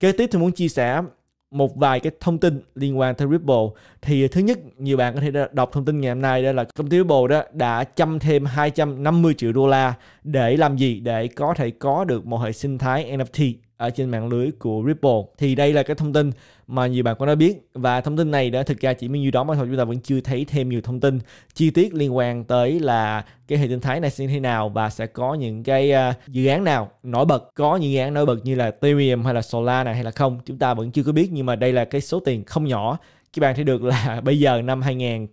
Kế tiếp tôi muốn chia sẻ một vài cái thông tin liên quan tới Ripple thì thứ nhất nhiều bạn có thể đọc thông tin ngày hôm nay đó là công ty Ripple đó đã chăm thêm 250 triệu đô la để làm gì để có thể có được một hệ sinh thái NFT ở trên mạng lưới của Ripple thì đây là cái thông tin mà nhiều bạn cũng đã biết và thông tin này đã thực ra chỉ mới như đó mà thôi chúng ta vẫn chưa thấy thêm nhiều thông tin chi tiết liên quan tới là cái hệ sinh thái này sẽ như thế nào và sẽ có những cái uh, dự án nào nổi bật có những dự án nổi bật như là Ethereum hay là Solana hay là không chúng ta vẫn chưa có biết nhưng mà đây là cái số tiền không nhỏ các bạn thấy được là bây giờ năm 2000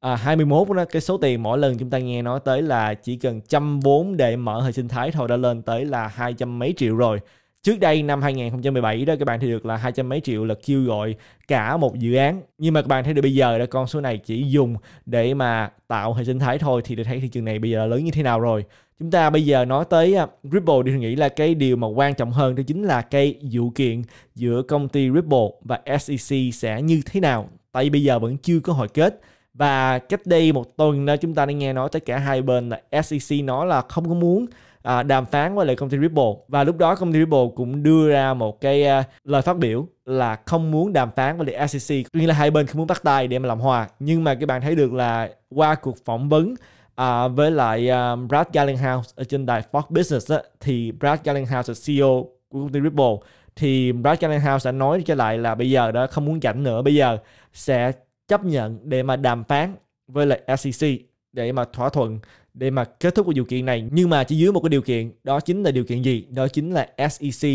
À, 21 đó, cái số tiền mỗi lần chúng ta nghe nói tới là chỉ cần trăm vốn để mở hệ sinh thái thôi đã lên tới là hai trăm mấy triệu rồi. Trước đây năm 2017 đó các bạn thì được là hai trăm mấy triệu là kêu gọi cả một dự án. Nhưng mà các bạn thấy được bây giờ đó con số này chỉ dùng để mà tạo hệ sinh thái thôi thì để thấy thị trường này bây giờ là lớn như thế nào rồi. Chúng ta bây giờ nói tới à, Ripple thì nghĩ là cái điều mà quan trọng hơn đó chính là cái vụ kiện giữa công ty Ripple và SEC sẽ như thế nào. Tại bây giờ vẫn chưa có hồi kết và cách đây một tuần đó chúng ta đã nghe nói tất cả hai bên là SEC nói là không có muốn à, đàm phán với lại công ty Ripple và lúc đó công ty Ripple cũng đưa ra một cái à, lời phát biểu là không muốn đàm phán với lại SEC tuy nhiên là hai bên không muốn bắt tay để mà làm hòa nhưng mà các bạn thấy được là qua cuộc phỏng vấn à, với lại um, Brad Gallinghouse ở trên đài Fox Business á, thì Brad Gallinghouse là CEO của công ty Ripple thì Brad Gallinghouse đã nói trở lại là bây giờ đã không muốn cảnh nữa bây giờ sẽ chấp nhận để mà đàm phán với lại SEC để mà thỏa thuận để mà kết thúc cái vụ kiện này nhưng mà chỉ dưới một cái điều kiện đó chính là điều kiện gì đó chính là SEC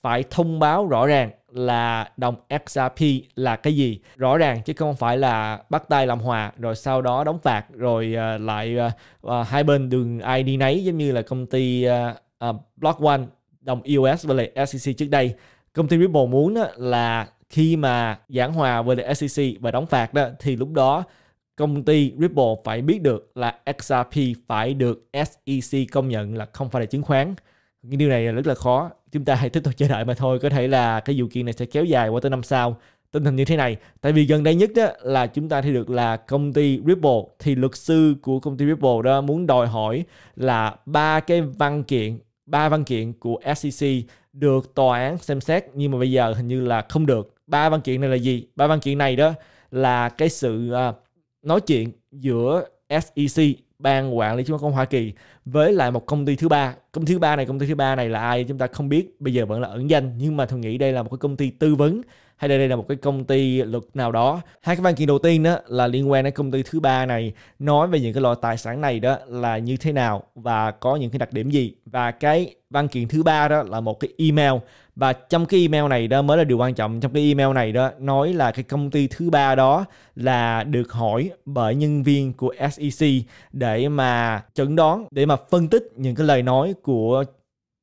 phải thông báo rõ ràng là đồng XRP là cái gì rõ ràng chứ không phải là bắt tay làm hòa rồi sau đó đóng phạt rồi uh, lại uh, hai bên đường ai đi nấy giống như là công ty uh, uh, Block One đồng EOS và lại SEC trước đây công ty Ripple muốn là khi mà giảng hòa với SEC và đóng phạt đó thì lúc đó công ty Ripple phải biết được là XRP phải được SEC công nhận là không phải là chứng khoán. Cái điều này là rất là khó. Chúng ta hãy tiếp tục chờ đợi mà thôi. Có thể là cái vụ kiện này sẽ kéo dài qua tới năm sau. Tình hình như thế này. Tại vì gần đây nhất đó là chúng ta thấy được là công ty Ripple thì luật sư của công ty Ripple đó muốn đòi hỏi là ba cái văn kiện ba văn kiện của SEC được tòa án xem xét nhưng mà bây giờ hình như là không được. Ba văn kiện này là gì? Ba văn kiện này đó là cái sự à, nói chuyện giữa SEC ban quản lý chứng khoán Hoa Kỳ với lại một công ty thứ ba công ty thứ ba này công ty thứ ba này là ai chúng ta không biết bây giờ vẫn là ẩn danh nhưng mà tôi nghĩ đây là một cái công ty tư vấn hay đây là một cái công ty luật nào đó hai cái văn kiện đầu tiên đó là liên quan đến công ty thứ ba này nói về những cái loại tài sản này đó là như thế nào và có những cái đặc điểm gì và cái văn kiện thứ ba đó là một cái email và trong cái email này đó mới là điều quan trọng trong cái email này đó nói là cái công ty thứ ba đó là được hỏi bởi nhân viên của SEC để mà chẩn đoán để mà phân tích những cái lời nói của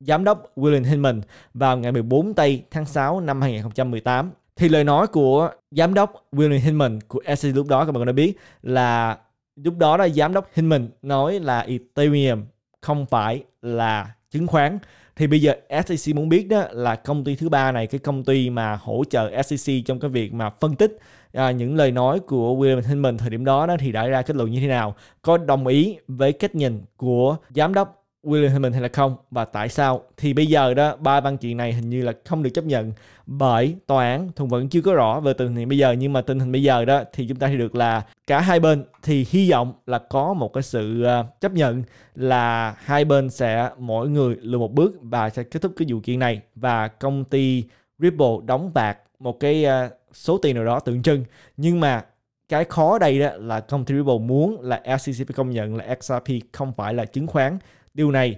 giám đốc William Hinman vào ngày 14 tây tháng 6 năm 2018. Thì lời nói của giám đốc William Hinman của SEC lúc đó các bạn đã biết là lúc đó là giám đốc Hinman nói là Ethereum không phải là chứng khoán thì bây giờ SEC muốn biết đó là công ty thứ ba này cái công ty mà hỗ trợ SEC trong cái việc mà phân tích à, những lời nói của William Hinman thời điểm đó, đó thì đã ra kết luận như thế nào có đồng ý với cách nhìn của giám đốc William Hickman hay là không và tại sao thì bây giờ đó ba văn kiện này hình như là không được chấp nhận bởi tòa án thùng vẫn chưa có rõ về tình hình bây giờ nhưng mà tình hình bây giờ đó thì chúng ta thấy được là cả hai bên thì hy vọng là có một cái sự ờ, chấp nhận là hai bên sẽ mỗi người lùi một bước và sẽ kết thúc cái vụ kiện này và công ty Ripple đóng bạc một cái ờ, số tiền nào đó tượng trưng nhưng mà cái khó đây đó là công ty Ripple muốn là SEC phải công nhận là XRP không phải là chứng khoán Điều này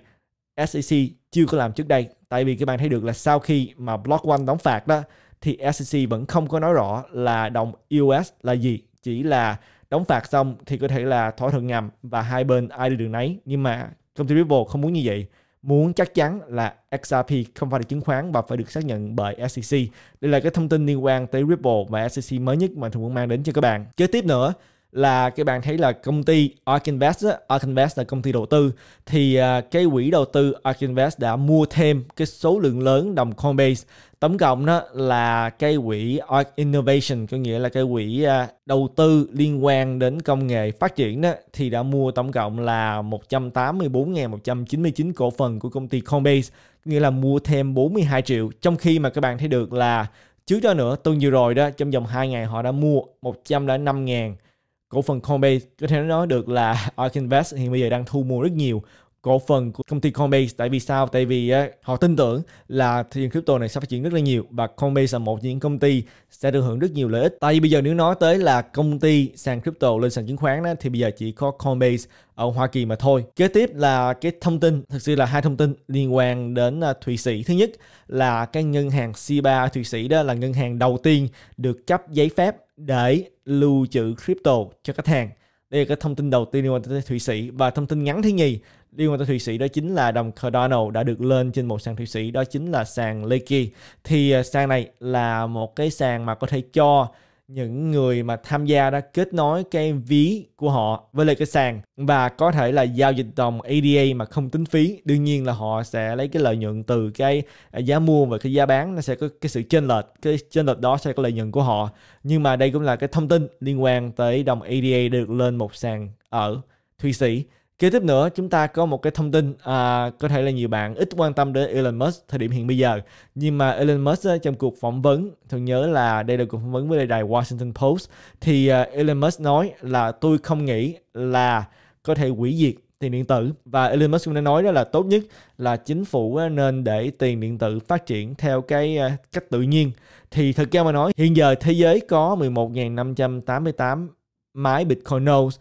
SEC chưa có làm trước đây. Tại vì các bạn thấy được là sau khi mà Block One đóng phạt đó thì SEC vẫn không có nói rõ là đồng US là gì. Chỉ là đóng phạt xong thì có thể là thỏa thuận ngầm và hai bên ai đi đường nấy. Nhưng mà công ty Ripple không muốn như vậy muốn chắc chắn là XRP không phải là chứng khoán và phải được xác nhận bởi SEC. Đây là cái thông tin liên quan tới Ripple và SEC mới nhất mà Thường muốn mang đến cho các bạn. Kế tiếp nữa, là các bạn thấy là công ty Ark Invest Ark Invest là công ty đầu tư thì à, cái quỹ đầu tư Ark Invest đã mua thêm cái số lượng lớn đồng Coinbase tổng cộng đó là cái quỹ Ark Innovation có nghĩa là cái quỹ à, đầu tư liên quan đến công nghệ phát triển đó thì đã mua tổng cộng là 184.199 cổ phần của công ty Coinbase nghĩa là mua thêm 42 triệu trong khi mà các bạn thấy được là trước đó nữa tuần vừa rồi đó trong vòng 2 ngày họ đã mua 105.000 cổ phần Coinbase có thể nói được là Ark Invest hiện bây giờ đang thu mua rất nhiều cổ phần của công ty Coinbase tại vì sao? Tại vì uh, họ tin tưởng là thị trường crypto này sẽ phát triển rất là nhiều và Coinbase là một những công ty sẽ được hưởng rất nhiều lợi ích. Tại vì bây giờ nếu nói tới là công ty sàn crypto lên sàn chứng khoán đó, thì bây giờ chỉ có Coinbase ở Hoa Kỳ mà thôi. Kế tiếp là cái thông tin, thực sự là hai thông tin liên quan đến à, Thụy Sĩ. Thứ nhất là cái ngân hàng C3 Thụy Sĩ đó là ngân hàng đầu tiên được cấp giấy phép để lưu trữ crypto cho khách hàng. Đây là cái thông tin đầu tiên liên quan tới Thụy Sĩ và thông tin ngắn thứ nhì liên quan tới Thụy Sĩ đó chính là đồng Cardano đã được lên trên một sàn Thụy Sĩ đó chính là sàn Leki. Thì à, sàn này là một cái sàn mà có thể cho những người mà tham gia đã kết nối cái ví của họ với lại cái sàn và có thể là giao dịch đồng ADA mà không tính phí đương nhiên là họ sẽ lấy cái lợi nhuận từ cái à, giá mua và cái giá bán nó sẽ có cái sự chênh lệch cái chênh lệch đó sẽ có lợi nhuận của họ nhưng mà đây cũng là cái thông tin liên quan tới đồng ADA được lên một sàn ở Thụy Sĩ Kế tiếp nữa chúng ta có một cái thông tin à, có thể là nhiều bạn ít quan tâm đến Elon Musk thời điểm hiện bây giờ nhưng mà Elon Musk ờ, trong cuộc phỏng vấn thường nhớ là đây là cuộc phỏng vấn với đài Washington Post thì ờ, Elon Musk nói là tôi không nghĩ là có thể hủy diệt tiền điện tử và Elon Musk cũng đã nói đó là tốt nhất là chính phủ ờ, nên để tiền điện tử phát triển theo cái cách tự nhiên thì thực ra mà nói hiện giờ thế giới có 11.588 máy Bitcoin nodes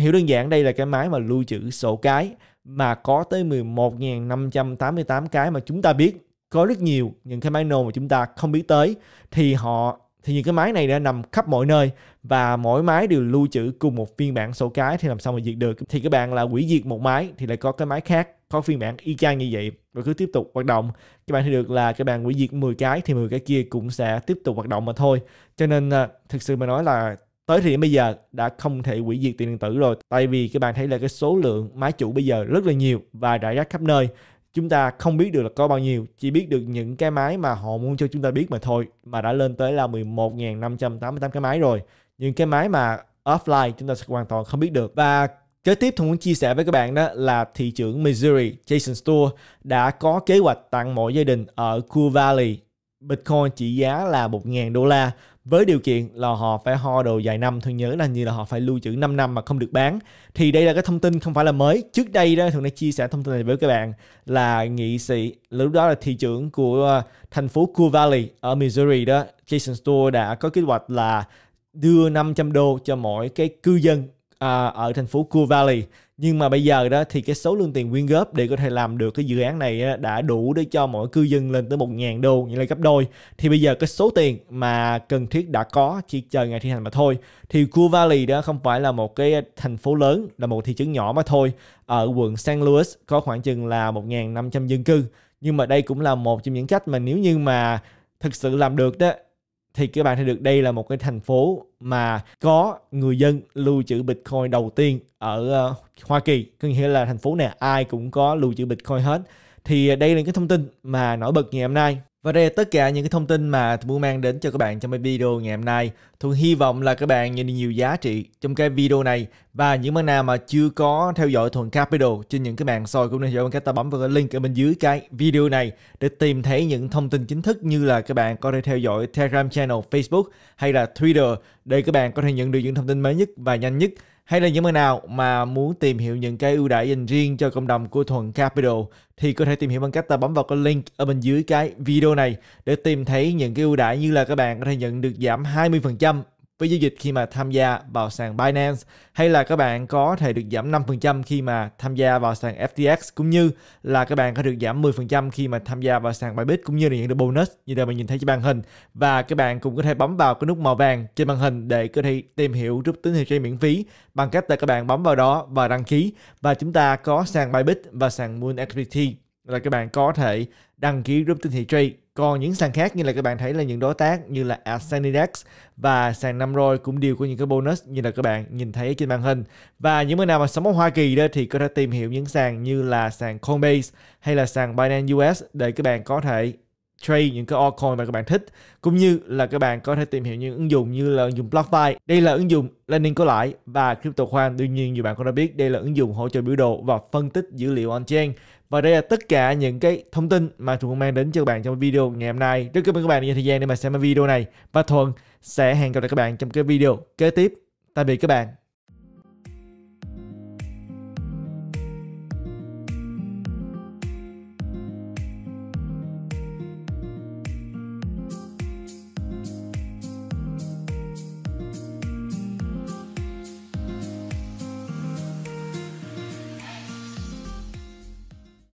hiểu đơn giản đây là cái máy mà lưu trữ sổ cái mà có tới 11.588 cái mà chúng ta biết có rất nhiều những cái máy nô mà chúng ta không biết tới thì họ thì những cái máy này đã nằm khắp mọi nơi và mỗi máy đều lưu trữ cùng một phiên bản sổ cái thì làm sao mà diệt được thì các bạn là quỷ diệt một máy thì lại có cái máy khác có phiên bản y chang như vậy và cứ tiếp tục hoạt động các bạn thấy được là các bạn quỷ diệt 10 cái thì 10 cái kia cũng sẽ tiếp tục hoạt động mà thôi cho nên à, thực sự mà nói là tới thì bây giờ đã không thể hủy diệt tiền điện tử rồi tại vì các bạn thấy là cái số lượng máy chủ bây giờ rất là nhiều và rải rác khắp nơi chúng ta không biết được là có bao nhiêu chỉ biết được những cái máy mà họ muốn cho chúng ta biết mà thôi mà đã lên tới là 11.588 cái máy rồi những cái máy mà offline chúng ta sẽ hoàn toàn không biết được và Kế tiếp tôi muốn chia sẻ với các bạn đó là thị trưởng Missouri Jason Store đã có kế hoạch tặng mỗi gia đình ở Cool Valley Bitcoin trị giá là 1.000 đô la với điều kiện là họ phải ho đồ dài năm tôi nhớ là như là họ phải lưu trữ 5 năm mà không được bán thì đây là cái thông tin không phải là mới trước đây đó thường đã chia sẻ thông tin này với các bạn là nghị sĩ lúc đó là thị trưởng của ờ, thành phố Cool Valley ở Missouri đó Jason Store đã có kế hoạch là đưa 500 đô cho mỗi cái cư dân à, ở thành phố Cool Valley nhưng mà bây giờ đó thì cái số lương tiền quyên góp để có thể làm được cái dự án này đã đủ để cho mỗi cư dân lên tới 1.000 đô như là gấp đôi thì bây giờ cái số tiền mà cần thiết đã có chỉ chờ ngày thi hành mà thôi thì Cool Valley đó không phải là một cái thành phố lớn là một thị trấn nhỏ mà thôi ở quận San Louis có khoảng chừng là 1.500 dân cư nhưng mà đây cũng là một trong những cách mà nếu như mà thực sự làm được đó thì các bạn sẽ được đây là một cái thành phố mà có người dân lưu trữ Bitcoin đầu tiên ở ờ, Hoa Kỳ. Có nghĩa là thành phố này ai cũng có lưu trữ Bitcoin hết. Thì ờ, đây là cái thông tin mà nổi bật ngày hôm nay và đây là tất cả những cái thông tin mà tôi muốn mang đến cho các bạn trong cái video ngày hôm nay. Thu hy vọng là các bạn nhận được nhiều giá trị trong cái video này và những bạn nào mà chưa có theo dõi Thuần Capital trên những cái mạng soi cũng nên cho các ta bấm vào cái link ở bên dưới cái video này để tìm thấy những thông tin chính thức như là các bạn có thể theo dõi Telegram channel, Facebook hay là Twitter để các bạn có thể nhận được những thông tin mới nhất và nhanh nhất. Hay là những người nào mà muốn tìm hiểu những cái ưu đãi dành riêng cho cộng đồng của Thuận Capital thì có thể tìm hiểu bằng cách ta bấm vào cái link ở bên dưới cái video này để tìm thấy những cái ưu đãi như là các bạn có thể nhận được giảm 20% với giao dịch khi mà tham gia vào sàn Binance hay là các bạn có thể được giảm 5% khi mà tham gia vào sàn FTX cũng như là các bạn có được giảm 10% khi mà tham gia vào sàn Bybit cũng như là nhận được bonus như là mình nhìn thấy trên màn hình và các bạn cũng có thể bấm vào cái nút màu vàng trên màn hình để có thể tìm hiểu rút tín hiệu chơi miễn phí bằng cách là các bạn bấm vào đó và đăng ký và chúng ta có sàn Bybit và sàn Moon XPT là các bạn có thể đăng ký group tinh thị trade. Còn những sàn khác như là các bạn thấy là những đối tác như là Ascend và sàn năm rồi cũng đều có những cái bonus như là các bạn nhìn thấy trên màn hình. Và những người nào mà sống ở Hoa Kỳ đó thì có thể tìm hiểu những sàn như là sàn Coinbase hay là sàn Binance US để các bạn có thể trade những cái altcoin mà các bạn thích cũng như là các bạn có thể tìm hiểu những ứng dụng như là ứng dụng BlockFi. Đây là ứng dụng lending có lãi và crypto khoan. Đương nhiên nhiều bạn cũng đã biết đây là ứng dụng hỗ trợ biểu đồ và phân tích dữ liệu on-chain và đây là tất cả những cái thông tin mà Thuận mang đến cho các bạn trong video ngày hôm nay. Rất cảm ơn các bạn đã dành thời gian để mà xem video này. Và Thuận sẽ hẹn gặp lại các bạn trong cái video kế tiếp. Tạm biệt các bạn.